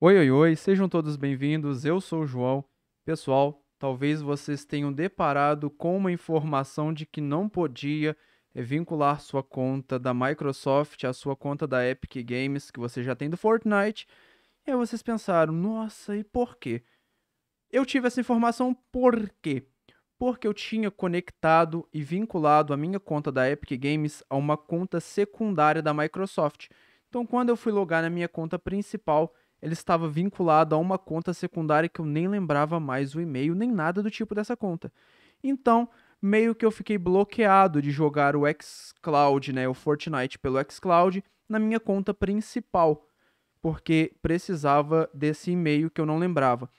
Oi, oi, oi, sejam todos bem-vindos. Eu sou o João. Pessoal, talvez vocês tenham deparado com uma informação de que não podia eh, vincular sua conta da Microsoft à sua conta da Epic Games, que você já tem do Fortnite. E aí vocês pensaram, nossa, e por quê? Eu tive essa informação por quê? Porque eu tinha conectado e vinculado a minha conta da Epic Games a uma conta secundária da Microsoft. Então, quando eu fui logar na minha conta principal, ele estava vinculado a uma conta secundária que eu nem lembrava mais o e-mail, nem nada do tipo dessa conta. Então, meio que eu fiquei bloqueado de jogar o xCloud, né, o Fortnite pelo xCloud, na minha conta principal, porque precisava desse e-mail que eu não lembrava.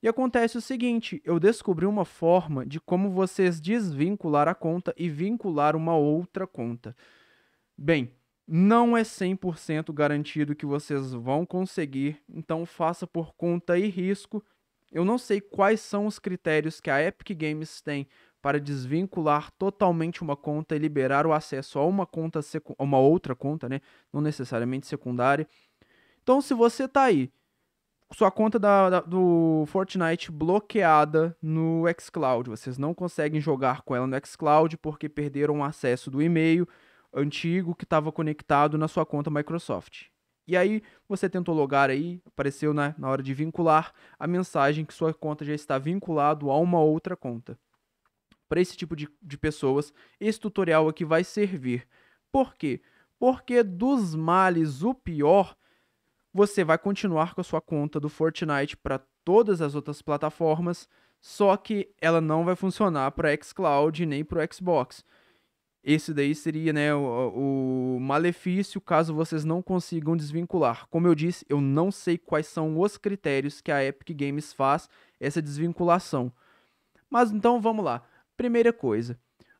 E acontece o seguinte, eu descobri uma forma de como vocês desvincular a conta e vincular uma outra conta. Bem, não é 100% garantido que vocês vão conseguir, então faça por conta e risco. Eu não sei quais são os critérios que a Epic Games tem para desvincular totalmente uma conta e liberar o acesso a uma conta a uma outra conta, né? Não necessariamente secundária. Então, se você tá aí, sua conta da, da, do Fortnite bloqueada no xCloud, vocês não conseguem jogar com ela no xCloud porque perderam o acesso do e-mail antigo que estava conectado na sua conta Microsoft. E aí você tentou logar aí, apareceu né, na hora de vincular a mensagem que sua conta já está vinculado a uma outra conta. Para esse tipo de, de pessoas, esse tutorial aqui vai servir. Por quê? Porque dos males, o pior, você vai continuar com a sua conta do Fortnite para todas as outras plataformas, só que ela não vai funcionar para xCloud nem para o Xbox. Esse daí seria né, o, o, malefício caso vocês não consigam desvincular. Como eu disse, eu não sei quais são os critérios que a Epic Games faz essa desvinculação. Mas então vamos lá. Primeira coisa,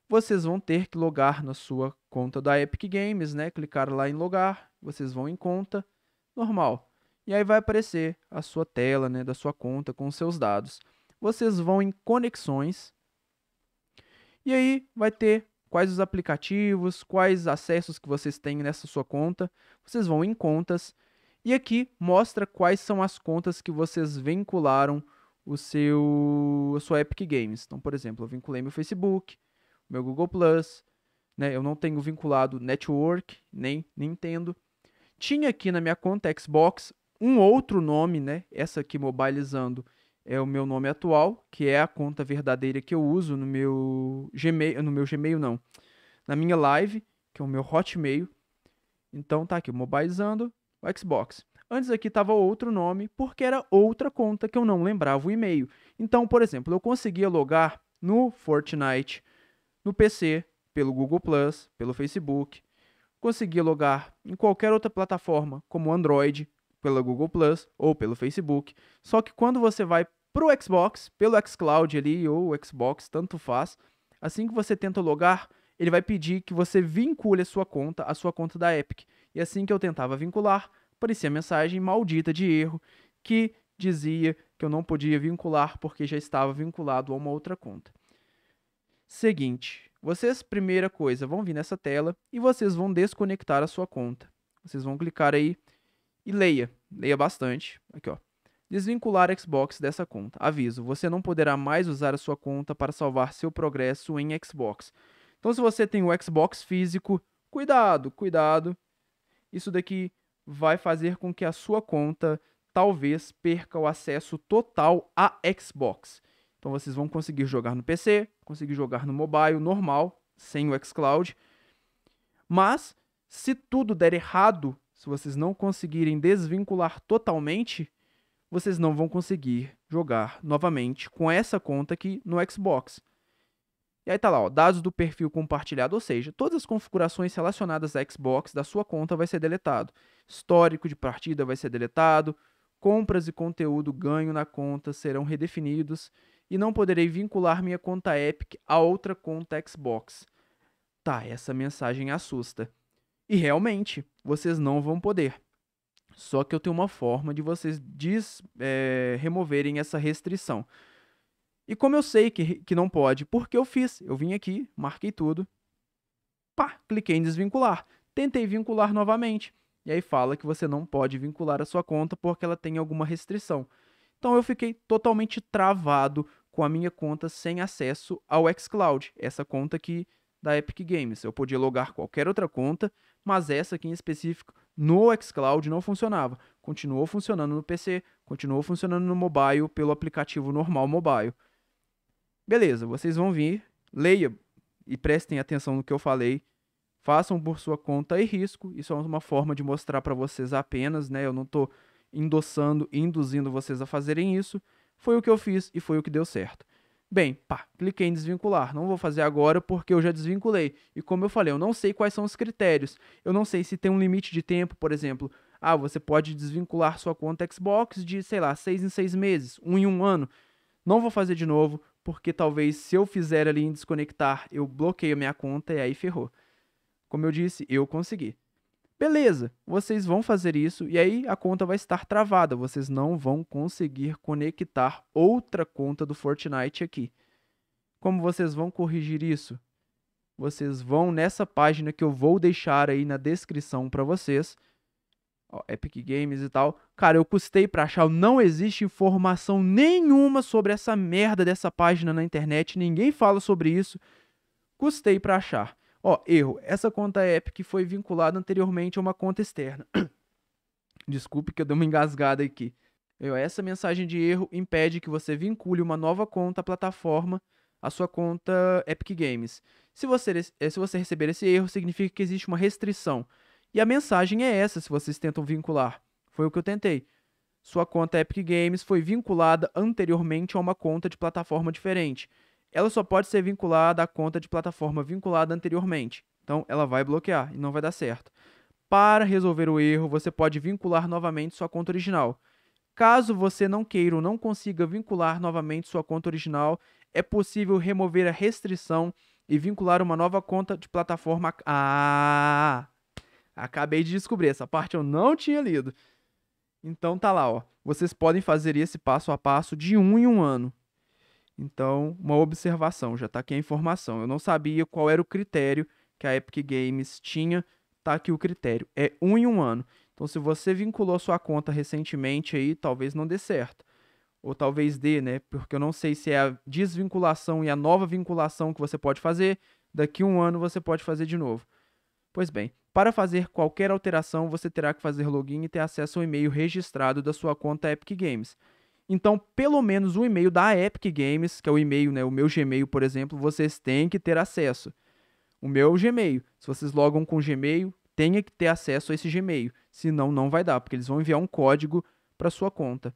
vocês vão ter que logar na sua conta da Epic Games, né? Clicar lá em logar, vocês vão em conta, normal. E aí vai aparecer a sua tela né, da sua conta com seus dados. Vocês vão em conexões. E aí vai ter quais os aplicativos, quais acessos que vocês têm nessa sua conta. Vocês vão em contas e aqui mostra quais são as contas que vocês vincularam o seu a sua Epic Games. Então, por exemplo, eu vinculei meu Facebook, meu Google Plus, né? Eu não tenho vinculado Network, nem Nintendo. Tinha aqui na minha conta Xbox um outro nome, né? Essa aqui mobilizando é o meu nome atual, que é a conta verdadeira que eu uso no meu Gmail, no meu Gmail não, na minha live, que é o meu Hotmail. Então tá aqui, mobilizando o Xbox. Antes aqui estava outro nome, porque era outra conta que eu não lembrava o e-mail. Então, por exemplo, eu conseguia logar no Fortnite, no PC, pelo Google Plus, pelo Facebook, conseguia logar em qualquer outra plataforma, como Android, pela Google Plus ou pelo Facebook. Só que quando você vai para o Xbox, pelo Xcloud ali ou Xbox, tanto faz. Assim que você tenta logar, ele vai pedir que você vincule a sua conta à sua conta da Epic. E assim que eu tentava vincular, aparecia a mensagem maldita de erro que dizia que eu não podia vincular porque já estava vinculado a uma outra conta. Seguinte, vocês, primeira coisa, vão vir nessa tela e vocês vão desconectar a sua conta. Vocês vão clicar aí e leia, leia bastante. Aqui, ó. Desvincular Xbox dessa conta. Aviso: você não poderá mais usar a sua conta para salvar seu progresso em Xbox. Então, se você tem o Xbox físico, cuidado, cuidado. Isso daqui vai fazer com que a sua conta talvez perca o acesso total a Xbox. Então, vocês vão conseguir jogar no PC, conseguir jogar no mobile normal, sem o xCloud. Mas, se tudo der errado, se vocês não conseguirem desvincular totalmente, vocês não vão conseguir jogar novamente com essa conta aqui no Xbox. E aí tá lá, ó, dados do perfil compartilhado, ou seja, todas as configurações relacionadas à Xbox da sua conta vai ser deletado. Histórico de partida vai ser deletado, compras e conteúdo ganho na conta serão redefinidos e não poderei vincular minha conta Epic a outra conta Xbox. Tá, essa mensagem assusta. E realmente, vocês não vão poder. Só que eu tenho uma forma de vocês des, é, removerem essa restrição. E como eu sei que, que não pode, porque eu fiz, eu vim aqui, marquei tudo, pá, cliquei em desvincular, tentei vincular novamente. E aí fala que você não pode vincular a sua conta porque ela tem alguma restrição. Então eu fiquei totalmente travado com a minha conta sem acesso ao xCloud, essa conta que da Epic Games. Eu podia logar qualquer outra conta, mas essa aqui em específico no xCloud não funcionava. Continuou funcionando no PC, continuou funcionando no mobile pelo aplicativo normal mobile. Beleza, vocês vão vir, leia e prestem atenção no que eu falei. Façam por sua conta e risco. Isso é uma forma de mostrar para vocês apenas, né? Eu não estou endossando, induzindo vocês a fazerem isso. Foi o que eu fiz e foi o que deu certo. Bem, pá, cliquei em desvincular. Não vou fazer agora porque eu já desvinculei. E como eu falei, eu não sei quais são os critérios. Eu não sei se tem um limite de tempo, por exemplo. Ah, você pode desvincular sua conta Xbox de, sei lá, seis em seis meses, um em um ano. Não vou fazer de novo, porque talvez se eu fizer ali em desconectar, eu bloqueio minha conta e aí ferrou. Como eu disse, eu consegui. Beleza, vocês vão fazer isso e aí a conta vai estar travada, vocês não vão conseguir conectar outra conta do Fortnite aqui. Como vocês vão corrigir isso? Vocês vão nessa página que eu vou deixar aí na descrição para vocês. Ó, Epic Games e tal. Cara, eu custei pra achar, não existe informação nenhuma sobre essa merda dessa página na internet, ninguém fala sobre isso. Custei pra achar. Ó, erro. Essa conta Epic foi vinculada anteriormente a uma conta externa. Desculpe que eu dei uma engasgada aqui. Essa mensagem de erro impede que você vincule uma nova conta à plataforma à sua conta Epic Games. Se você, eh, se você receber esse erro, significa que existe uma restrição. E a mensagem é essa se vocês tentam vincular. Foi o que eu tentei. Sua conta Epic Games foi vinculada anteriormente a uma conta de plataforma diferente ela só pode ser vinculada à conta de plataforma vinculada anteriormente. Então, ela vai bloquear e não vai dar certo. Para resolver o erro, você pode vincular novamente sua conta original. Caso você não queira ou não consiga vincular novamente sua conta original, é possível remover a restrição e vincular uma nova conta de plataforma. Ah! Acabei de descobrir, essa parte eu não tinha lido. Então tá lá, ó. Vocês podem fazer esse passo a passo de um em um ano. Então, uma observação, já está aqui a informação. Eu não sabia qual era o critério que a Epic Games tinha, Está aqui o critério. É um em um ano. Então, se você vinculou sua conta recentemente aí, talvez não dê certo. Ou talvez dê, né? Porque eu não sei se é a desvinculação e a nova vinculação que você pode fazer. Daqui um ano você pode fazer de novo. Pois bem, para fazer qualquer alteração, você terá que fazer login e ter acesso ao e-mail registrado da sua conta Epic Games. Então, pelo menos o e-mail da Epic Games, que é o e-mail, né, o meu Gmail, por exemplo, vocês têm que ter acesso. O meu Gmail. Se vocês logam com o Gmail, tenha que ter acesso a esse Gmail. Senão, não vai dar, porque eles vão enviar um código para sua conta.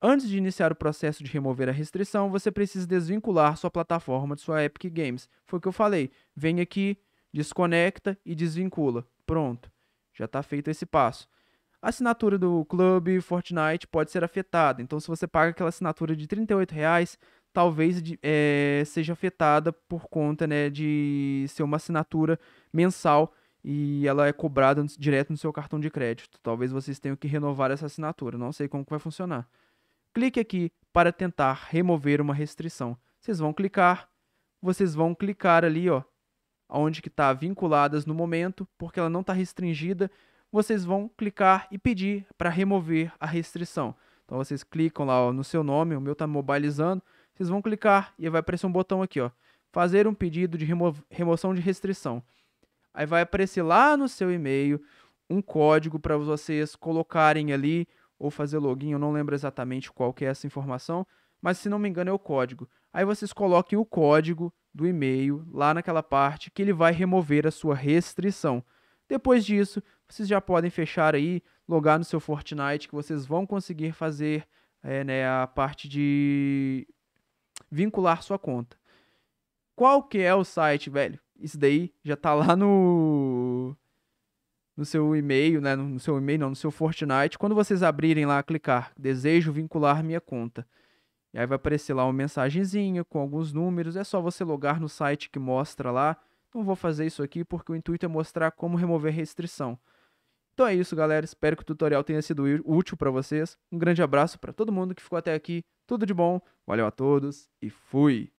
Antes de iniciar o processo de remover a restrição, você precisa desvincular sua plataforma de sua Epic Games. Foi o que eu falei. Vem aqui, desconecta e desvincula. Pronto. Já está feito esse passo a assinatura do Clube Fortnite pode ser afetada. Então, se você paga aquela assinatura de R$ reais, talvez é, seja afetada por conta né, de ser uma assinatura mensal e ela é cobrada direto no seu cartão de crédito. Talvez vocês tenham que renovar essa assinatura. Não sei como que vai funcionar. Clique aqui para tentar remover uma restrição. Vocês vão clicar, vocês vão clicar ali, ó, onde que está vinculadas no momento, porque ela não está restringida vocês vão clicar e pedir para remover a restrição. Então vocês clicam lá ó, no seu nome, o meu está mobilizando, vocês vão clicar e vai aparecer um botão aqui, ó, fazer um pedido de remo remoção de restrição. Aí vai aparecer lá no seu e-mail um código para vocês colocarem ali ou fazer login, eu não lembro exatamente qual que é essa informação, mas se não me engano é o código. Aí vocês coloquem o código do e-mail lá naquela parte que ele vai remover a sua restrição. Depois disso, vocês já podem fechar aí, logar no seu Fortnite, que vocês vão conseguir fazer é, né, a parte de vincular sua conta. Qual que é o site, velho? Isso daí já tá lá no no seu e-mail, né, no seu e-mail não, no seu Fortnite. Quando vocês abrirem lá, clicar desejo vincular minha conta. E aí vai aparecer lá uma mensagenzinha com alguns números, é só você logar no site que mostra lá. Não vou fazer isso aqui porque o intuito é mostrar como remover restrição. Então é isso, galera. Espero que o tutorial tenha sido útil para vocês. Um grande abraço para todo mundo que ficou até aqui. Tudo de bom. Valeu a todos e fui!